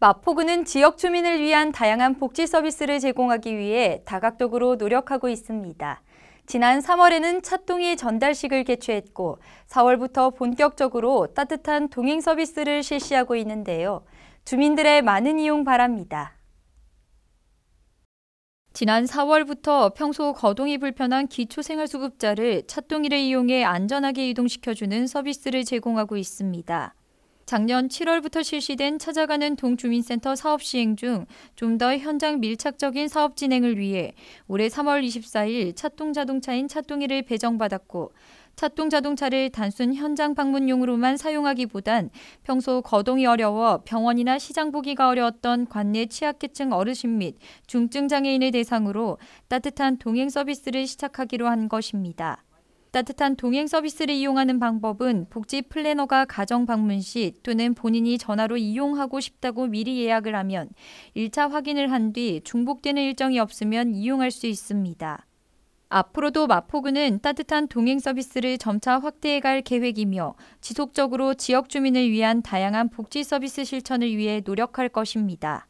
마포구는 지역 주민을 위한 다양한 복지 서비스를 제공하기 위해 다각적으로 노력하고 있습니다. 지난 3월에는 찻동이 전달식을 개최했고 4월부터 본격적으로 따뜻한 동행 서비스를 실시하고 있는데요. 주민들의 많은 이용 바랍니다. 지난 4월부터 평소 거동이 불편한 기초생활수급자를 찻동이를 이용해 안전하게 이동시켜주는 서비스를 제공하고 있습니다. 작년 7월부터 실시된 찾아가는 동주민센터 사업 시행 중 좀 더 현장 밀착적인 사업 진행을 위해 올해 3월 24일 차똥 자동차인 차똥이를 배정받았고 차똥 자동차를 단순 현장 방문용으로만 사용하기보단 평소 거동이 어려워 병원이나 시장 보기가 어려웠던 관내 취약계층 어르신 및 중증장애인을 대상으로 따뜻한 동행 서비스를 시작하기로 한 것입니다. 따뜻한 동행 서비스를 이용하는 방법은 복지 플래너가 가정 방문 시 또는 본인이 전화로 이용하고 싶다고 미리 예약을 하면 1차 확인을 한 뒤 중복되는 일정이 없으면 이용할 수 있습니다. 앞으로도 마포구는 따뜻한 동행 서비스를 점차 확대해 갈 계획이며 지속적으로 지역 주민을 위한 다양한 복지 서비스 실천을 위해 노력할 것입니다.